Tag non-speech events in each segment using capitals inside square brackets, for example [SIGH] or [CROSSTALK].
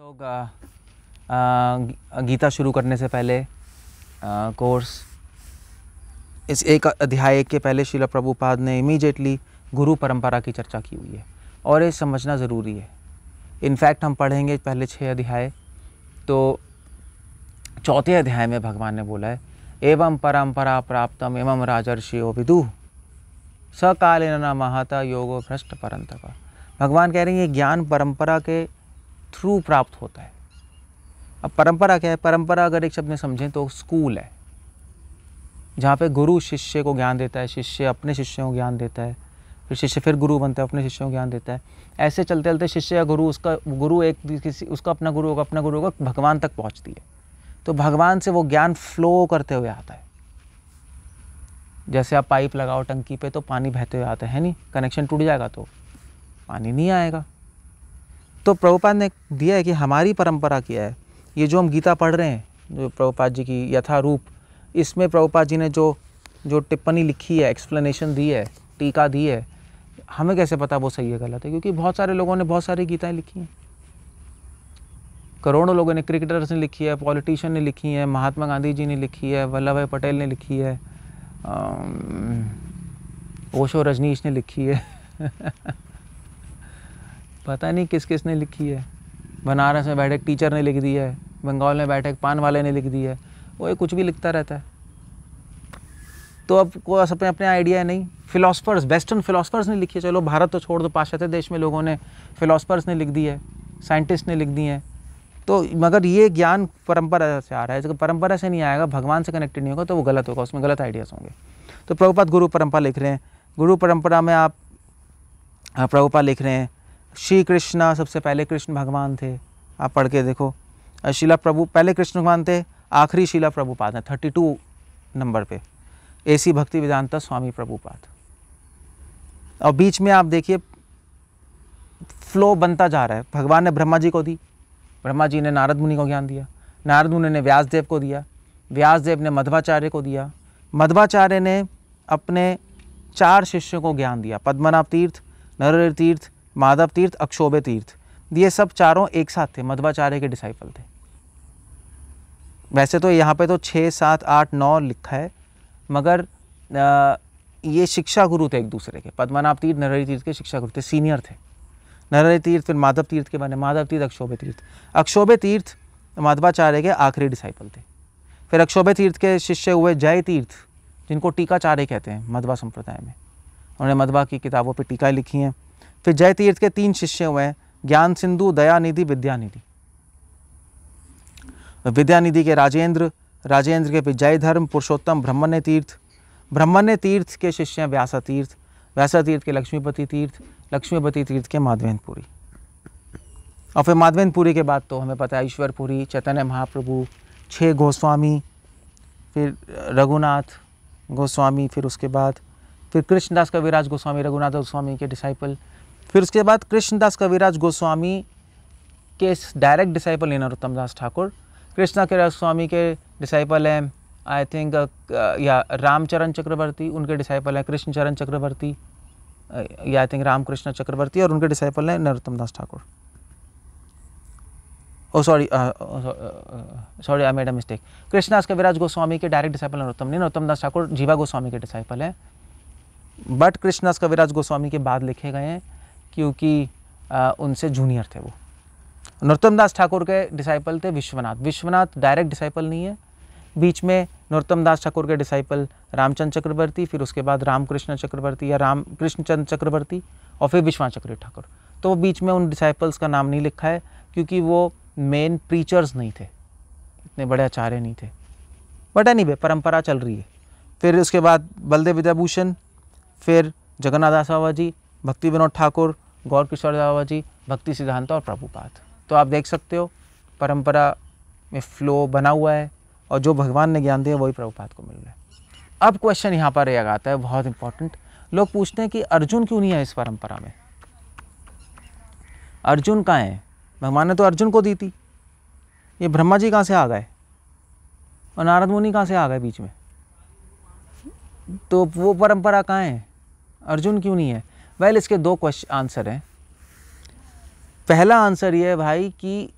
लोग गीता शुरू करने से पहले कोर्स इस एक अध्याय के पहले शिला प्रभुपाद ने इमीजिएटली गुरु परंपरा की चर्चा की हुई है और ये समझना ज़रूरी है इनफैक्ट हम पढ़ेंगे पहले छः अध्याय तो चौथे अध्याय में भगवान ने बोला है एवं परंपरा प्राप्तम एवं राजर्षियो विदु सकालीन न महाता योगो भ्रष्ट परंतपा भगवान कह रहे हैं ये ज्ञान परंपरा के थ्रू प्राप्त होता है अब परंपरा क्या है परंपरा अगर एक शब्द में समझें तो स्कूल है जहाँ पे गुरु शिष्य को ज्ञान देता है शिष्य अपने शिष्यों को ज्ञान देता है फिर शिष्य फिर गुरु बनता है अपने शिष्यों को ज्ञान देता है ऐसे चलते चलते शिष्य या गुरु उसका गुरु एक किसी उसका अपना गुरु होगा अपना गुरु होगा भगवान तक पहुँचती है तो भगवान से वो ज्ञान फ्लो करते हुए आता है जैसे आप पाइप लगाओ टंकी पे तो पानी बहते हुए आता है नहीं कनेक्शन टूट जाएगा तो पानी नहीं आएगा तो प्रभुपाद ने दिया है कि हमारी परंपरा क्या है ये जो हम गीता पढ़ रहे हैं जो प्रभुपाद जी की यथारूप इसमें प्रभुपाद जी ने जो जो टिप्पणी लिखी है एक्सप्लेनेशन दी है टीका दी है हमें कैसे पता वो सही है गलत है क्योंकि बहुत सारे लोगों ने बहुत सारी गीताएँ लिखी हैं करोड़ों लोगों ने क्रिकेटर्स ने लिखी है पॉलिटिशियन ने लिखी है महात्मा गांधी जी ने लिखी है वल्लभ भाई पटेल ने लिखी है ओशो रजनीश ने लिखी है [LAUGHS] पता नहीं किस किस ने लिखी है बनारस में बैठे टीचर ने लिख दी है बंगाल में बैठे पान वाले ने लिख दी है वो कुछ भी लिखता रहता है तो अब को अपने अपने आइडिया नहीं फिलोसफर्स वेस्टर्न फिलोसफर्स ने लिखी है चलो भारत तो छोड़ दो पाश्चात्य देश में लोगों ने फिलोसफर्स ने लिख दी है साइंटिस्ट ने लिख दी है तो मगर ये ज्ञान परंपरा से आ रहा है जब परंपरा से नहीं आएगा भगवान से कनेक्टेड नहीं होगा तो वो गलत होगा उसमें गलत आइडियाज़ होंगे तो प्रभुपाद गुरु परंपरा लिख रहे हैं गुरु परंपरा में आप प्रभुपा लिख रहे हैं श्री कृष्णा सबसे पहले कृष्ण भगवान थे आप पढ़ के देखो शिला प्रभु पहले कृष्ण भगवान थे आखिरी शिला प्रभुपाद हैं थर्टी टू नंबर पे ऐसी भक्ति वेदांता स्वामी प्रभुपाद और बीच में आप देखिए फ्लो बनता जा रहा है भगवान ने ब्रह्मा जी को दी ब्रह्मा जी ने नारद मुनि को ज्ञान दिया नारद मुनि ने व्यासदेव को दिया व्यासदेव ने मध्वाचार्य को दिया मध्वाचार्य ने अपने चार शिष्यों को ज्ञान दिया पद्मनाभ तीर्थ नर तीर्थ माधव तीर्थ अक्षोभ्य तीर्थ ये सब चारों एक साथ थे मध्वाचार्य के डिसाइपल थे वैसे तो यहाँ पे तो छः सात आठ नौ लिखा है मगर आ, ये शिक्षा गुरु थे एक दूसरे के पद्मनाभ तीर्थ नरहरी तीर्थ के शिक्षा गुरु थे सीनियर थे नरहरी तीर्थ फिर माधव तीर्थ के बने माधव तीर्थ अक्षोभ्य तीर्थ अक्षोभ्य तीर्थ माधवाचार्य के आखिरी डिसाइपल थे फिर अक्षोभ्य तीर्थ के शिष्य हुए जय तीर्थ जिनको टीकाचार्य कहते हैं मधवा संप्रदाय में उन्होंने मधवा की किताबों पर टीकाएँ लिखी हैं फिर जय तीर्थ के तीन शिष्य हुए हैं ज्ञान सिंधु दयानिधि विद्यानिधि विद्यानिधि के राजेंद्र राजेंद्र के फिर जय धर्म पुरुषोत्तम ब्रह्मण्य तीर्थ ब्रह्मण्य तीर्थ के शिष्य हैं व्यासा तीर्थ व्यासा तीर्थ के लक्ष्मीपति तीर्थ लक्ष्मीपति तीर्थ के माधवेंद्रपुरी और फिर माधवेंद्रपुरी के बाद तो हमें पता है ईश्वरपुरी चैतन्य महाप्रभु छः गोस्वामी फिर रघुनाथ गोस्वामी फिर उसके बाद फिर कृष्णदास कविराज गोस्वामी रघुनाथ गोस्वामी के डिसाइपल फिर उसके बाद कृष्णदास कविराज गोस्वामी के डायरेक्ट डिसाइपल हैं नरोत्तम दास ठाकुर कृष्णा के स्वामी के डिसाइपल हैं आई थिंक uh, uh, या रामचरण चक्रवर्ती उनके डिसाइपल हैं कृष्णचरण चक्रवर्ती uh, या आई थिंक रामकृष्ण चक्रवर्ती और उनके डिसाइपल हैं Narottam Das Thakur oh sorry sorry I made a mistake Krishnadas Kaviraj Goswami के डायरेक्ट डिसाइपल नरोत्तम नहीं नरोत्तम दास ठाकुर जीवा गोस्वामी के डिसाइपल हैं बट कृष्णदास कविराज गोस्वामी के बाद लिखे गए हैं क्योंकि उनसे जूनियर थे वो नरोत्तम दास ठाकुर के डिसाइपल थे विश्वनाथ विश्वनाथ डायरेक्ट डिसाइपल नहीं है बीच में नरोत्तम दास ठाकुर के डिसाइपल रामचंद्र चक्रवर्ती फिर उसके बाद रामकृष्ण चक्रवर्ती या राम कृष्णचंद चक्रवर्ती और फिर विश्वनाथ चक्रवर्ती ठाकुर तो वो बीच में उन डिसाइपल्स का नाम नहीं लिखा है क्योंकि वो मेन प्रीचर्स नहीं थे इतने बड़े आचार्य नहीं थे बट एनी परंपरा चल रही है फिर उसके बाद बलदेव विद्याभूषण फिर जगन्नाथ बाबा जी भक्ति विनोद ठाकुर गौर किशोर दावा जी भक्ति सिद्धांत और प्रभुपाद तो आप देख सकते हो परंपरा में फ्लो बना हुआ है और जो भगवान ने ज्ञान दिया वही प्रभुपाद को मिल रहा है अब क्वेश्चन यहाँ पर यह आता है बहुत इंपॉर्टेंट लोग पूछते हैं कि अर्जुन क्यों नहीं है इस परंपरा में अर्जुन कहाँ है भगवान ने तो अर्जुन को दी थी ये ब्रह्मा जी कहाँ से आ गए और नारद मुनि कहाँ से आ गए बीच में तो वो परंपरा कहाँ है अर्जुन क्यों नहीं है वेल well, इसके दो क्वेश्चन आंसर हैं पहला आंसर ये है भाई कि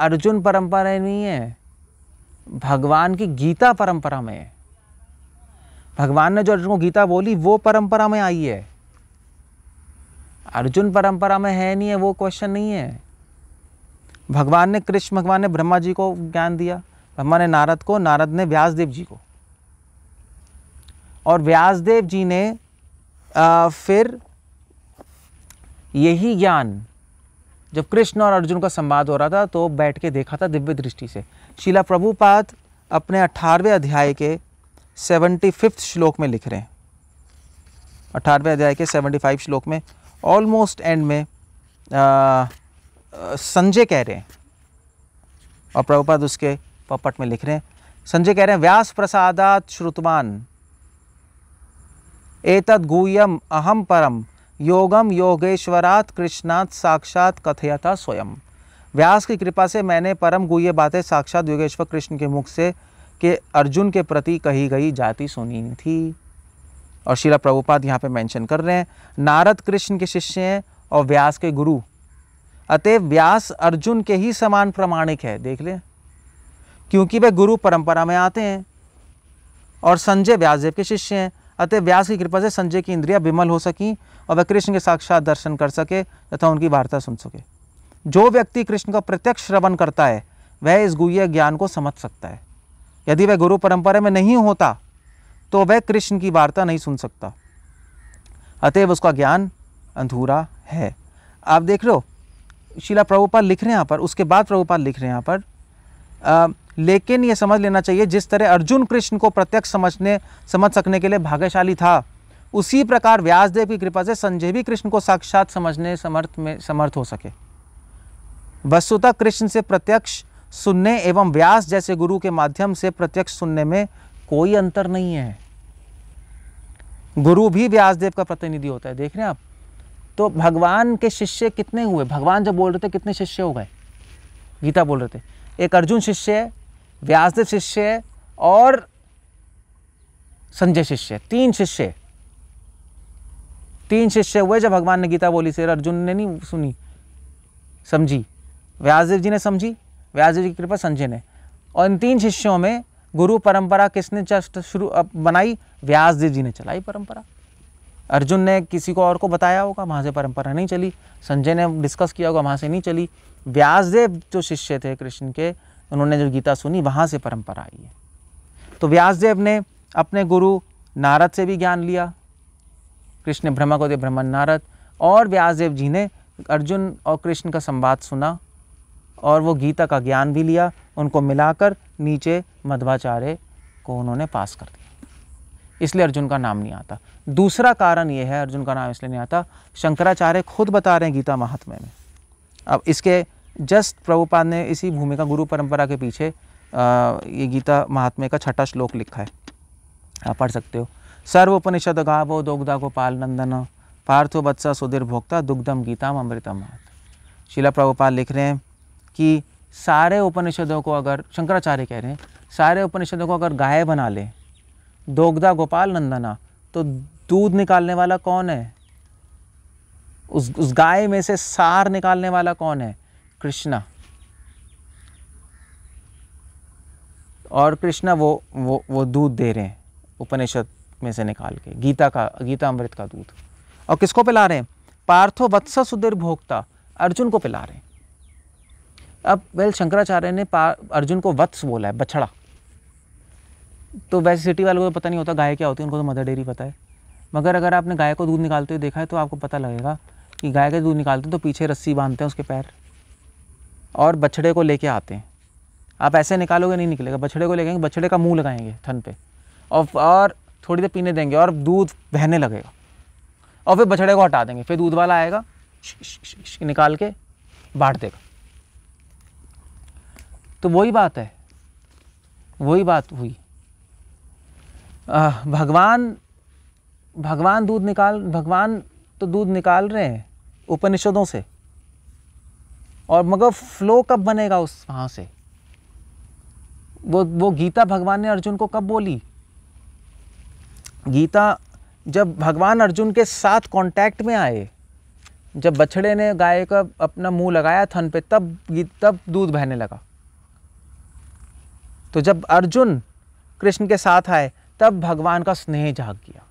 अर्जुन परंपरा नहीं है भगवान की गीता परंपरा में है भगवान ने जो अर्जुन को गीता बोली वो परंपरा में आई है अर्जुन परंपरा में है नहीं है वो क्वेश्चन नहीं है भगवान ने कृष्ण भगवान ने ब्रह्मा जी को ज्ञान दिया ब्रह्मा ने नारद को नारद ने व्यासदेव जी को और व्यासदेव जी ने आ, फिर यही ज्ञान जब कृष्ण और अर्जुन का संवाद हो रहा था तो बैठ के देखा था दिव्य दृष्टि से शिला प्रभुपाद अपने अठारहवें अध्याय के सेवेंटी फिफ्थ श्लोक में लिख रहे हैं अठारहवें अध्याय के सेवेंटी फाइव श्लोक में ऑलमोस्ट एंड में संजय कह रहे हैं और प्रभुपाद उसके पपट में लिख रहे हैं संजय कह रहे हैं व्यास प्रसादात श्रुतवान एतद गुह्यम अहम परम योगम योगेश्वरात कृष्णात साक्षात कथयता स्वयं व्यास की कृपा से मैंने परम गुह्य बातें साक्षात योगेश्वर कृष्ण के मुख से के अर्जुन के प्रति कही गई जाति सुनी थी और शिला प्रभुपाद यहाँ पे मेंशन कर रहे हैं नारद कृष्ण के शिष्य हैं और व्यास के गुरु अतः व्यास अर्जुन के ही समान प्रमाणिक है देख ले क्योंकि वे गुरु परंपरा में आते हैं और संजय व्यासदेव के शिष्य हैं अतः व्यास की कृपा से संजय की इंद्रिया विमल हो सकें और वह कृष्ण के साक्षात दर्शन कर सके तथा उनकी वार्ता सुन सके जो व्यक्ति कृष्ण का प्रत्यक्ष श्रवण करता है वह इस गुह्य ज्ञान को समझ सकता है यदि वह गुरु परंपरा में नहीं होता तो वह कृष्ण की वार्ता नहीं सुन सकता अतएव उसका ज्ञान अधूरा है आप देख रहे हो शिला प्रभुपाल लिख रहे हैं यहाँ पर उसके बाद प्रभुपाल लिख रहे हैं यहाँ पर आ, लेकिन ये समझ लेना चाहिए जिस तरह अर्जुन कृष्ण को प्रत्यक्ष समझने समझ सकने के लिए भाग्यशाली था उसी प्रकार व्यासदेव की कृपा से संजय भी कृष्ण को साक्षात समझने समर्थ में समर्थ हो सके वस्तुतः कृष्ण से प्रत्यक्ष सुनने एवं व्यास जैसे गुरु के माध्यम से प्रत्यक्ष सुनने में कोई अंतर नहीं है गुरु भी व्यासदेव का प्रतिनिधि होता है देख रहे हैं आप तो भगवान के शिष्य कितने हुए भगवान जब बोल रहे थे कितने शिष्य हो गए गीता बोल रहे थे एक अर्जुन शिष्य है व्यासदेव शिष्य है और संजय शिष्य तीन शिष्य तीन शिष्य हुए जब भगवान ने गीता बोली से अर्जुन ने नहीं सुनी समझी व्यासदेव जी ने समझी व्यासदेव जी की कृपा संजय ने और इन तीन शिष्यों में गुरु परंपरा किसने जस्ट शुरू बनाई व्यासदेव जी ने चलाई परंपरा अर्जुन ने किसी को और को बताया होगा वहाँ से परंपरा नहीं चली संजय ने डिस्कस किया होगा वहाँ से नहीं चली व्यासदेव जो शिष्य थे कृष्ण के उन्होंने जो गीता सुनी वहाँ से परंपरा आई है तो व्यासदेव ने अपने गुरु नारद से भी ज्ञान लिया कृष्ण ने ब्रह्मा को दे ब्रह्म नारद और व्यासदेव जी ने अर्जुन और कृष्ण का संवाद सुना और वो गीता का ज्ञान भी लिया उनको मिलाकर नीचे मध्वाचार्य को उन्होंने पास कर दिया इसलिए अर्जुन का नाम नहीं आता दूसरा कारण ये है अर्जुन का नाम इसलिए नहीं आता शंकराचार्य खुद बता रहे हैं गीता महात्म्य में अब इसके जस्ट प्रभुपाद ने इसी भूमिका गुरु परंपरा के पीछे ये गीता महात्म्य का छठा श्लोक लिखा है आप पढ़ सकते हो सर्व उपनिषद गावो दोगदा गोपाल नंदन पार्थो बत्सा सुधीर भोक्ता दुग्धम गीताम अमृतम शिला प्रभुपाल लिख रहे हैं कि सारे उपनिषदों को अगर शंकराचार्य कह रहे हैं सारे उपनिषदों को अगर गाय बना लें दोगदा गोपाल नंदना तो दूध निकालने वाला कौन है उस उस गाय में से सार निकालने वाला कौन है कृष्णा और कृष्णा वो वो वो दूध दे रहे हैं उपनिषद में से निकाल के गीता का गीता अमृत का दूध और किसको पिला रहे हैं पार्थो वत्स सुधीर भोक्ता अर्जुन को पिला रहे हैं अब वेल शंकराचार्य ने अर्जुन को वत्स बोला है बछड़ा तो वैसे सिटी वालों को पता नहीं होता गाय क्या होती है उनको तो मदर डेयरी पता है मगर अगर आपने गाय को दूध निकालते हुए देखा है तो आपको पता लगेगा कि गाय का दूध निकालते हैं तो पीछे रस्सी बांधते हैं उसके पैर और बछड़े को लेके आते हैं आप ऐसे निकालोगे नहीं निकलेगा बछड़े को ले लेके बछड़े का मुंह लगाएंगे थन पे और और थोड़ी देर पीने देंगे और दूध बहने लगेगा और फिर बछड़े को हटा देंगे फिर दूध वाला आएगा निकाल के बांट देगा तो वही बात है वही बात हुई भगवान भगवान दूध निकाल भगवान तो दूध निकाल रहे हैं उपनिषदों से और मगर फ्लो कब बनेगा उस वहाँ से वो वो गीता भगवान ने अर्जुन को कब बोली गीता जब भगवान अर्जुन के साथ कांटेक्ट में आए जब बछड़े ने गाय का अपना मुंह लगाया थन पे तब तब दूध बहने लगा तो जब अर्जुन कृष्ण के साथ आए तब भगवान का स्नेह जाग गया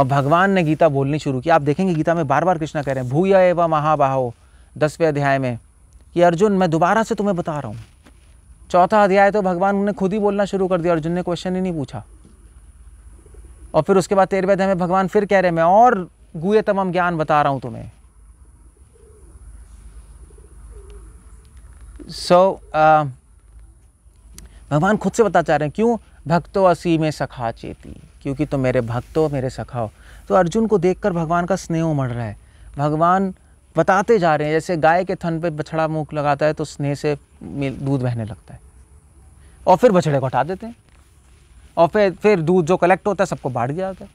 और भगवान ने गीता बोलनी शुरू की आप देखेंगे गीता में बार बार कृष्णा कह रहे हैं भूय एवं महाबाहो दसवें अध्याय में कि अर्जुन मैं दोबारा से तुम्हें बता रहा हूँ चौथा अध्याय तो भगवान ने खुद ही बोलना शुरू कर दिया अर्जुन ने क्वेश्चन ही नहीं पूछा और फिर उसके बाद तेरहवें अध्याय में भगवान फिर कह रहे मैं और गुए तमाम ज्ञान बता रहा हूँ तुम्हें सो so, भगवान खुद से बता चाह रहे हैं क्यों भक्तो असी में सखा चेती क्योंकि तुम तो मेरे भक्तो मेरे सखाओ तो अर्जुन को देखकर भगवान का स्नेह उमड़ रहा है भगवान बताते जा रहे हैं जैसे गाय के थन पे बछड़ा मुख लगाता है तो स्नेह से दूध बहने लगता है और फिर बछड़े को हटा देते हैं और फिर फिर दूध जो कलेक्ट होता है सबको बांट दिया जाता है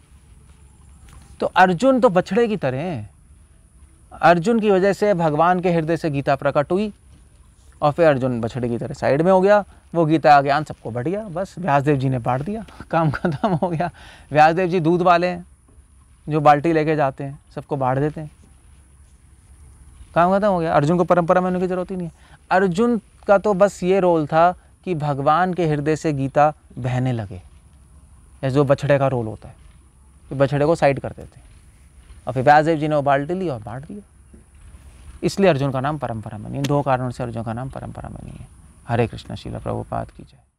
तो अर्जुन तो बछड़े की तरह हैं अर्जुन की वजह से भगवान के हृदय से गीता प्रकट हुई और फिर अर्जुन बछड़े की तरह साइड में हो गया वो गीता का ज्ञान सबको बढ़ गया बस व्यासदेव जी ने बांट दिया काम खत्म हो गया व्यासदेव जी दूध वाले हैं जो बाल्टी लेके जाते हैं सबको बांट देते हैं काम खत्म हो गया अर्जुन को परंपरा में होने की ज़रूरत ही नहीं है अर्जुन का तो बस ये रोल था कि भगवान के हृदय से गीता बहने लगे या जो बछड़े का रोल होता है कि बछड़े को साइड कर देते और फिर व्यासदेव जी ने वो बाल्टी ली और बांट दिया इसलिए अर्जुन का नाम परंपरा में नहीं दो कारणों से अर्जुन का नाम परंपरा में नहीं है हरे कृष्ण शिला प्रभुपाद की जय